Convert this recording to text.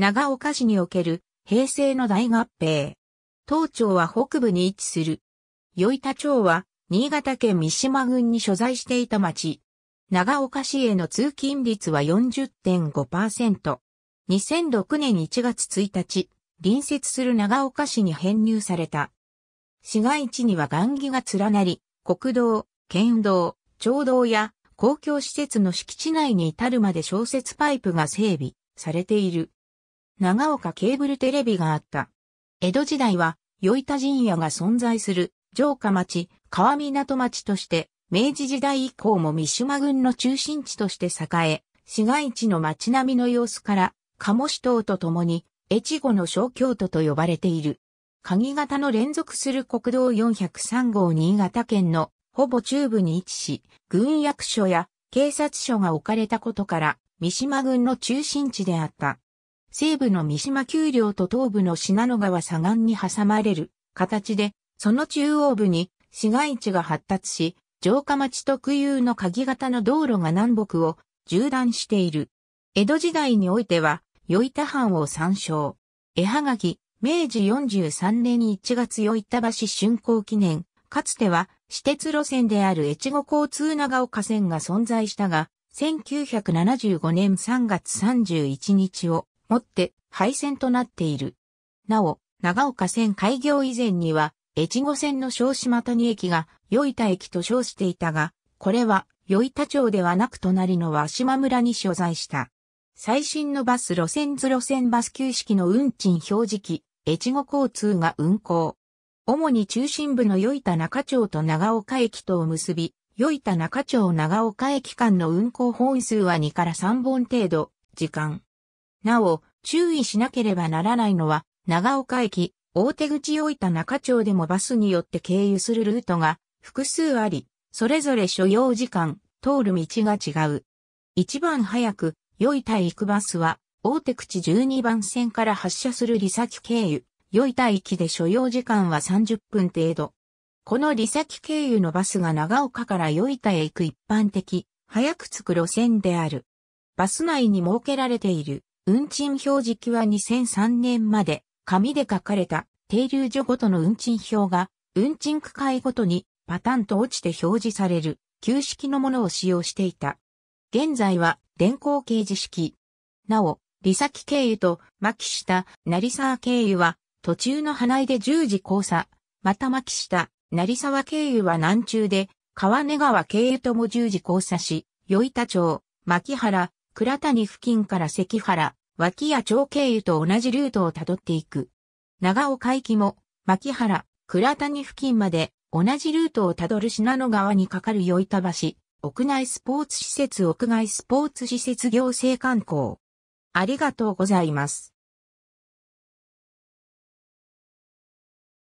長岡市における平成の大合併。東町は北部に位置する。与板町は新潟県三島郡に所在していた町。長岡市への通勤率は40.5%。2006年1月1日、隣接する長岡市に編入された。市街地には岩木が連なり、国道、県道、町道や公共施設の敷地内に至るまで小説パイプが整備されている。長岡ケーブルテレビがあった。江戸時代は、与田陣屋が存在する城下町、川港町として、明治時代以降も三島郡の中心地として栄え、市街地の町並みの様子から、鴨市島とともに、越後の小京都と呼ばれている。鍵型の連続する国道403号新潟県のほぼ中部に位置し、軍役所や警察署が置かれたことから、三島郡の中心地であった。西部の三島丘陵と東部の信濃川左岸に挟まれる形で、その中央部に市街地が発達し、城下町特有の鍵型の道路が南北を縦断している。江戸時代においては、与板藩を参照。絵はがき、明治43年1月与板橋竣工記念。かつては、私鉄路線である越後交通長岡線が存在したが、1975年3月31日をもって廃線となっている。なお、長岡線開業以前には、越後線の小島谷駅が、与板駅と称していたが、これは、与板町ではなく隣の和島村に所在した。最新のバス路線図路線バス旧式の運賃表示機、越後交通が運行。主に中心部の与板中町と長岡駅とを結び、与板中町長岡駅間の運行本数は2から3本程度、時間、なお、注意しなければならないのは、長岡駅、大手口大分中町でもバスによって経由するルートが複数あり、それぞれ所要時間、通る道が違う。一番早く、良田行くバスは、大手口12番線から発車する利先経由、良田駅で所要時間は30分程度。この利先経由のバスが長岡から良田へ行く一般的、早く着く路線である。バス内に設けられている運賃表示記は2003年まで紙で書かれた停留所ごとの運賃表が運賃区会ごとにパタンと落ちて表示される旧式のものを使用していた。現在は電光掲示式。なお、サキ経由と牧下、成沢経由は途中の花井で十字交差、また牧下、成沢経由は南中で川根川経由とも十字交差し、与板町、牧原、倉谷付近から関原、脇や長経由と同じルートをたどっていく。長尾海域も、牧原、倉谷付近まで同じルートをたどる信濃川に架かるい田橋、屋内スポーツ施設屋外スポーツ施設行政観光。ありがとうございます。